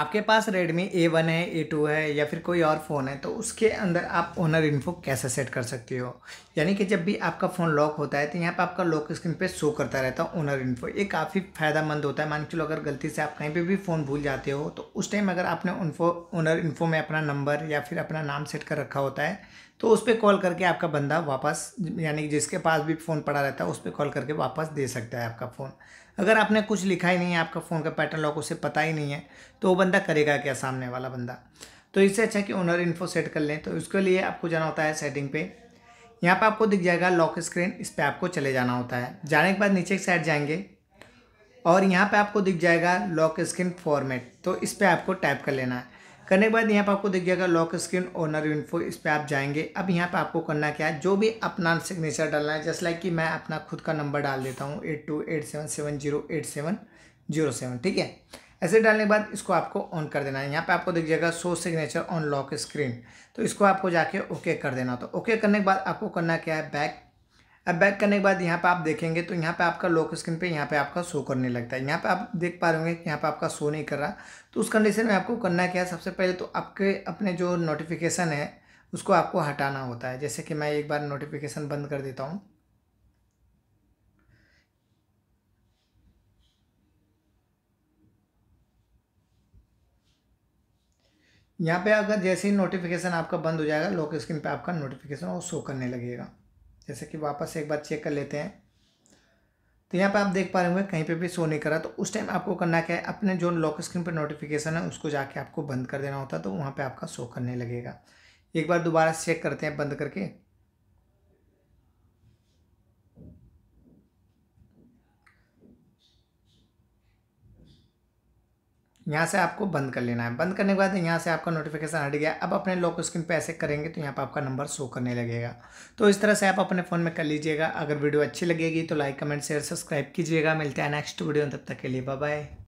आपके पास Redmi A1 है A2 है या फिर कोई और फ़ोन है तो उसके अंदर आप ओनर इन्फो कैसे सेट कर सकते हो यानी कि जब भी आपका फ़ोन लॉक होता है तो यहाँ पर आपका लॉक स्क्रीन पे शो करता रहता है ओनर इन्फो ये काफ़ी फ़ायदेमंद होता है मान के चलो अगर गलती से आप कहीं पे भी फ़ोन भूल जाते हो तो उस टाइम अगर आपने उनफो ओनर इन्फो में अपना नंबर या फिर अपना नाम सेट कर रखा होता है तो उस पर कॉल करके आपका बंदा वापस यानी जिसके पास भी फ़ोन पड़ा रहता है उस पर कॉल करके वापस दे सकता है आपका फ़ोन अगर आपने कुछ लिखा ही नहीं है आपका फ़ोन का पैटर्न लॉक उसे पता ही नहीं है तो बंदा करेगा क्या सामने वाला बंदा तो इससे अच्छा कि ओनर इन्फो सेट कर लें तो उसके लिए आपको जाना होता है सेटिंग पे यहाँ पर आपको दिख जाएगा लॉक स्क्रीन इस पर आपको चले जाना होता है जाने के बाद नीचे की साइड जाएंगे और यहाँ पे आपको दिख जाएगा लॉक स्क्रीन फॉर्मेट तो इस पर आपको टाइप कर लेना है करने के बाद यहाँ पर आपको दिख जाएगा लॉक स्क्रीन ओनर इन्फो इस पर आप जाएंगे अब यहाँ पर आपको करना क्या है जो भी अपना सिग्नेचर डालना है जस्ट लाइक कि मैं अपना खुद का नंबर डाल देता हूँ eight two eight seven seven zero eight seven zero seven ठीक है ऐसे डालने के बाद इसको आपको ऑन कर देना है यहाँ पे आपको दिख जाएगा so signature on lock screen तो इसको आपको जाके ओके कर देना तो ओके करने के बाद आपको करना क्या है बैक अब बैक करने के बाद यहाँ पे आप देखेंगे तो यहाँ पे आपका लॉक स्क्रीन पे यहाँ पे आपका शो करने लगता है यहाँ पे आप देख पा रहे होंगे कि यहाँ पे आपका शो नहीं कर रहा तो उस कंडीशन में आपको करना क्या है सबसे पहले तो आपके अपने जो नोटिफिकेशन है उसको आपको हटाना होता है जैसे कि मैं एक बार नोटिफिकेशन बंद कर देता हूँ यहाँ पे अगर जैसे ही नोटिफिकेशन आपका बंद हो जाएगा लॉक स्क्रीन पे आपका नोटिफिकेशन वो शो करने लगेगा जैसे कि वापस एक बार चेक कर लेते हैं तो यहाँ पे आप देख पा रहे होंगे कहीं पे भी शो नहीं करा तो उस टाइम आपको करना क्या है अपने जो लॉक स्क्रीन पर नोटिफिकेशन है उसको जाके आपको बंद कर देना होता है तो वहाँ पर आपका शो करने लगेगा एक बार दोबारा चेक करते हैं बंद करके यहाँ से आपको बंद कर लेना है बंद करने के बाद यहाँ से आपका नोटिफिकेशन हट गया अब अपने लॉक स्क्रीन पे ऐसे करेंगे तो यहाँ पर आपका नंबर शो करने लगेगा तो इस तरह से आप अपने फ़ोन में कर लीजिएगा अगर वीडियो अच्छी लगेगी तो लाइक कमेंट शेयर सब्सक्राइब कीजिएगा मिलते हैं नेक्स्ट वीडियो तब तक के लिए बाय